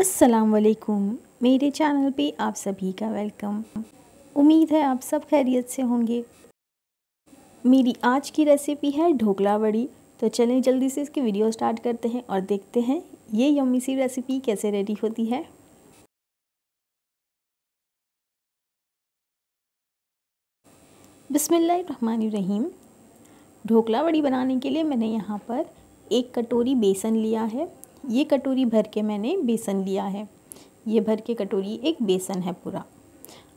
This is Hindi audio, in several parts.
अस्सलाम वालेकुम मेरे चैनल पे आप सभी का वेलकम उम्मीद है आप सब खैरियत से होंगे मेरी आज की रेसिपी है ढोकला बड़ी तो चलें जल्दी से इसकी वीडियो स्टार्ट करते हैं और देखते हैं ये यम्मी सी रेसिपी कैसे रेडी होती है बिसमीम ढोकला बड़ी बनाने के लिए मैंने यहाँ पर एक कटोरी बेसन लिया है ये कटोरी भर के मैंने बेसन लिया है ये भर के कटोरी एक बेसन है पूरा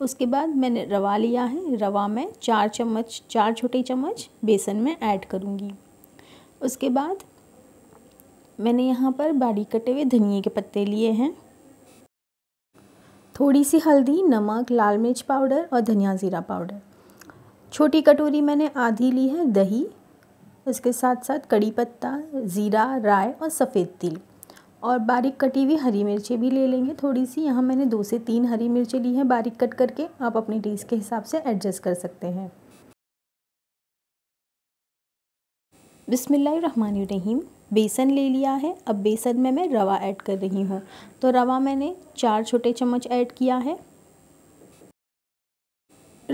उसके बाद मैंने रवा लिया है रवा में चार चम्मच चार छोटे चम्मच बेसन में ऐड करूँगी उसके बाद मैंने यहाँ पर बारीक कटे हुए धनिए के पत्ते लिए हैं थोड़ी सी हल्दी नमक लाल मिर्च पाउडर और धनिया ज़ीरा पाउडर छोटी कटोरी मैंने आधी ली है दही इसके साथ साथ कड़ी पत्ता ज़ीरा राय और सफ़ेद तिल और बारीक कटी हुई हरी मिर्चें भी ले लेंगे थोड़ी सी यहाँ मैंने दो से तीन हरी मिर्चें ली हैं बारीक कट करके आप अपनी टेस्ट के हिसाब से एडजस्ट कर सकते हैं बिसमीम बेसन ले लिया है अब बेसन में मैं रवा ऐड कर रही हूँ तो रवा मैंने चार छोटे चम्मच ऐड किया है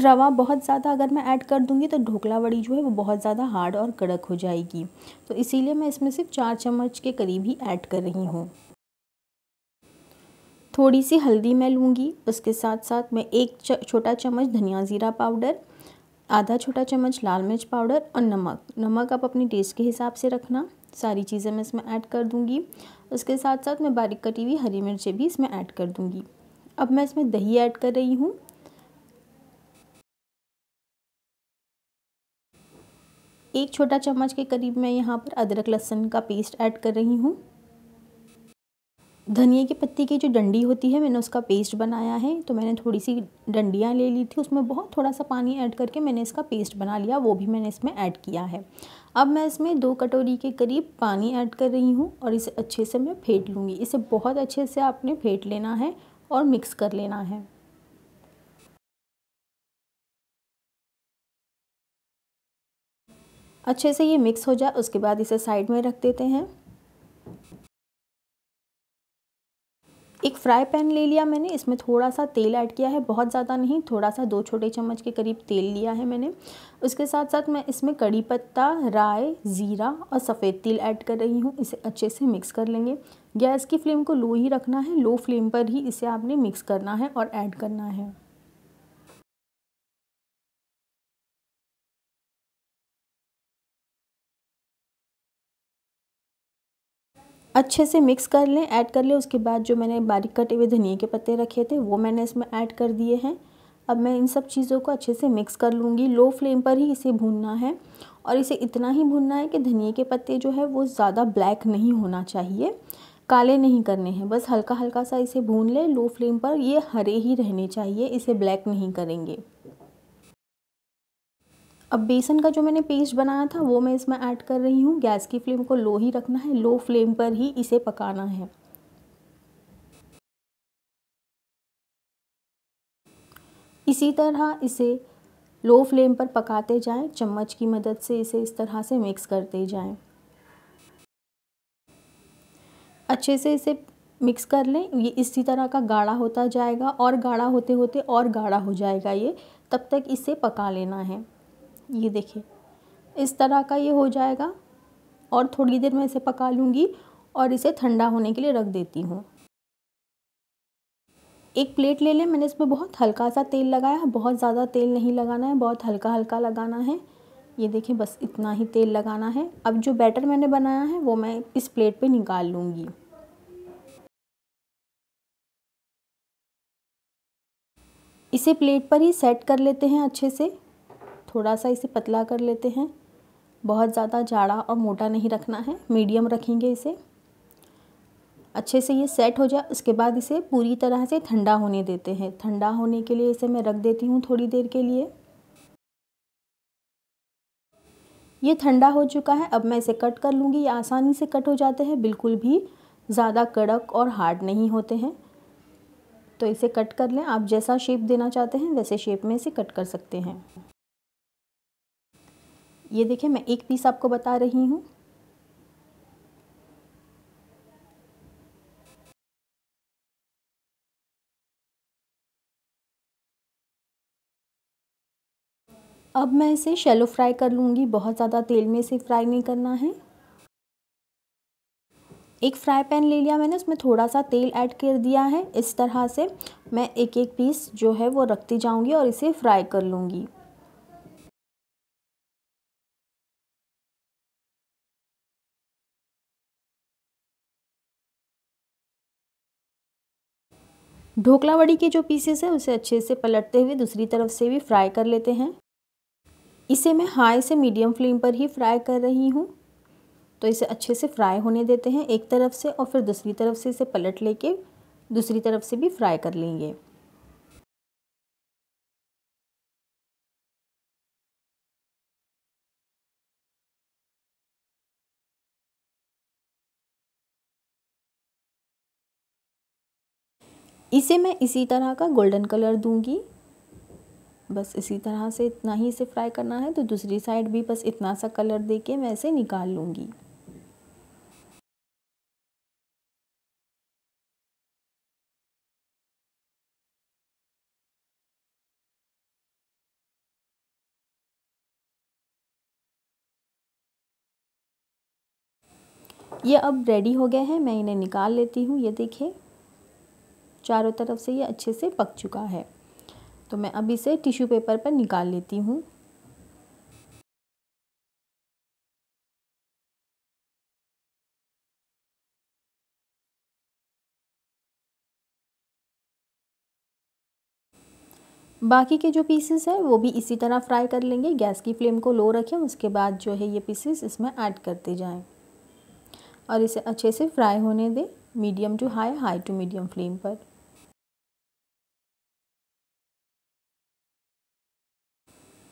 रवा बहुत ज़्यादा अगर मैं ऐड कर दूँगी तो ढोकला बड़ी जो है वो बहुत ज़्यादा हार्ड और कड़क हो जाएगी तो इसीलिए मैं इसमें सिर्फ चार चम्मच के करीब ही ऐड कर रही हूँ थोड़ी सी हल्दी मैं लूँगी उसके साथ साथ मैं एक छोटा चम्मच धनिया ज़ीरा पाउडर आधा छोटा चम्मच लाल मिर्च पाउडर और नमक नमक आप अपने टेस्ट के हिसाब से रखना सारी चीज़ें मैं इसमें ऐड कर दूँगी उसके साथ साथ मैं बारीक कटी हुई हरी मिर्चें भी इसमें ऐड कर दूँगी अब मैं इसमें दही ऐड कर रही हूँ एक छोटा चम्मच के करीब मैं यहाँ पर अदरक लहसुन का पेस्ट ऐड कर रही हूँ धनिए की पत्ती की जो डंडी होती है मैंने उसका पेस्ट बनाया है तो मैंने थोड़ी सी डंडियाँ ले ली थी उसमें बहुत थोड़ा सा पानी ऐड करके मैंने इसका पेस्ट बना लिया वो भी मैंने इसमें ऐड किया है अब मैं इसमें दो कटोरी के करीब पानी ऐड कर रही हूँ और इसे अच्छे से मैं फेंट लूँगी इसे बहुत अच्छे से आपने फेंट लेना है और मिक्स कर लेना है अच्छे से ये मिक्स हो जाए उसके बाद इसे साइड में रख देते हैं एक फ्राई पैन ले लिया मैंने इसमें थोड़ा सा तेल ऐड किया है बहुत ज़्यादा नहीं थोड़ा सा दो छोटे चम्मच के करीब तेल लिया है मैंने उसके साथ साथ मैं इसमें कड़ी पत्ता राय ज़ीरा और सफ़ेद तिल ऐड कर रही हूँ इसे अच्छे से मिक्स कर लेंगे गैस की फ्लेम को लो ही रखना है लो फ्लेम पर ही इसे आपने मिक्स करना है और ऐड करना है अच्छे से मिक्स कर लें ऐड कर लें उसके बाद जो मैंने बारीक कटे हुए धनिए के पत्ते रखे थे वो मैंने इसमें ऐड कर दिए हैं अब मैं इन सब चीज़ों को अच्छे से मिक्स कर लूँगी लो फ्लेम पर ही इसे भूनना है और इसे इतना ही भूनना है कि धनिए के पत्ते जो है वो ज़्यादा ब्लैक नहीं होना चाहिए काले नहीं करने हैं बस हल्का हल्का सा इसे भून लें लो फ्लेम पर ये हरे ही रहने चाहिए इसे ब्लैक नहीं करेंगे अब बेसन का जो मैंने पेस्ट बनाया था वो मैं इसमें ऐड कर रही हूँ गैस की फ्लेम को लो ही रखना है लो फ्लेम पर ही इसे पकाना है इसी तरह इसे लो फ्लेम पर पकाते जाएं चम्मच की मदद से इसे इस तरह से मिक्स करते जाएं अच्छे से इसे मिक्स कर लें ये इसी तरह का गाढ़ा होता जाएगा और गाढ़ा होते होते और गाढ़ा हो जाएगा ये तब तक इसे पका लेना है ये देखिए इस तरह का ये हो जाएगा और थोड़ी देर मैं इसे पका लूँगी और इसे ठंडा होने के लिए रख देती हूँ एक प्लेट ले लें मैंने इसमें बहुत हल्का सा तेल लगाया है बहुत ज़्यादा तेल नहीं लगाना है बहुत हल्का हल्का लगाना है ये देखिए बस इतना ही तेल लगाना है अब जो बैटर मैंने बनाया है वो मैं इस प्लेट पे निकाल लूँगी इसे प्लेट पर ही सेट कर लेते हैं अच्छे से थोड़ा सा इसे पतला कर लेते हैं बहुत ज़्यादा जाड़ा और मोटा नहीं रखना है मीडियम रखेंगे इसे अच्छे से ये सेट हो जाए उसके बाद इसे पूरी तरह से ठंडा होने देते हैं ठंडा होने के लिए इसे मैं रख देती हूँ थोड़ी देर के लिए ये ठंडा हो चुका है अब मैं इसे कट कर लूँगी ये आसानी से कट हो जाते हैं बिल्कुल भी ज़्यादा कड़क और हार्ड नहीं होते हैं तो इसे कट कर लें आप जैसा शेप देना चाहते हैं वैसे शेप में इसे कट कर सकते हैं ये देखिए मैं एक पीस आपको बता रही हूँ अब मैं इसे शेलो फ्राई कर लूँगी बहुत ज़्यादा तेल में इसे फ्राई नहीं करना है एक फ्राई पैन ले लिया मैंने उसमें थोड़ा सा तेल ऐड कर दिया है इस तरह से मैं एक एक पीस जो है वो रखती जाऊँगी और इसे फ्राई कर लूँगी ढोकला बड़ी के जो पीसेस हैं उसे अच्छे से पलटते हुए दूसरी तरफ से भी फ्राई कर लेते हैं इसे मैं हाई से मीडियम फ्लेम पर ही फ्राई कर रही हूँ तो इसे अच्छे से फ्राई होने देते हैं एक तरफ से और फिर दूसरी तरफ से इसे पलट लेके दूसरी तरफ से भी फ्राई कर लेंगे इसे मैं इसी तरह का गोल्डन कलर दूंगी बस इसी तरह से इतना ही इसे फ्राई करना है तो दूसरी साइड भी बस इतना सा कलर दे के मैं इसे निकाल लूँगी ये अब रेडी हो गए हैं मैं इन्हें निकाल लेती हूँ ये देखें चारों तरफ से ये अच्छे से पक चुका है तो मैं अब इसे टिश्यू पेपर पर निकाल लेती हूँ बाकी के जो पीसेस हैं वो भी इसी तरह फ्राई कर लेंगे गैस की फ्लेम को लो रखें उसके बाद जो है ये पीसेस इसमें ऐड करते जाएं और इसे अच्छे से फ्राई होने दें medium to high high to medium flame पर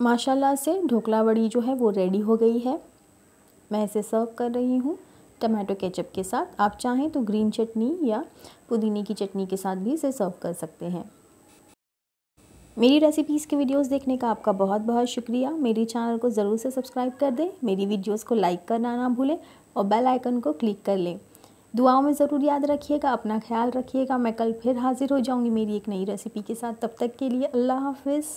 माशाल्लाह से ढोकला बड़ी जो है वो रेडी हो गई है मैं इसे सर्व कर रही हूँ टमाटो केचप के साथ आप चाहें तो ग्रीन चटनी या पुदीने की चटनी के साथ भी इसे सर्व कर सकते हैं मेरी रेसिपीज़ के वीडियोस देखने का आपका बहुत बहुत शुक्रिया मेरे चैनल को ज़रूर से सब्सक्राइब कर दें मेरी वीडियोस को लाइक करना ना भूलें और बेल आइकन को क्लिक कर लें दुआओं में ज़रूर याद रखिएगा अपना ख्याल रखिएगा मैं कल फिर हाज़िर हो जाऊँगी मेरी एक नई रेसिपी के साथ तब तक के लिए अल्लाह हाफिज़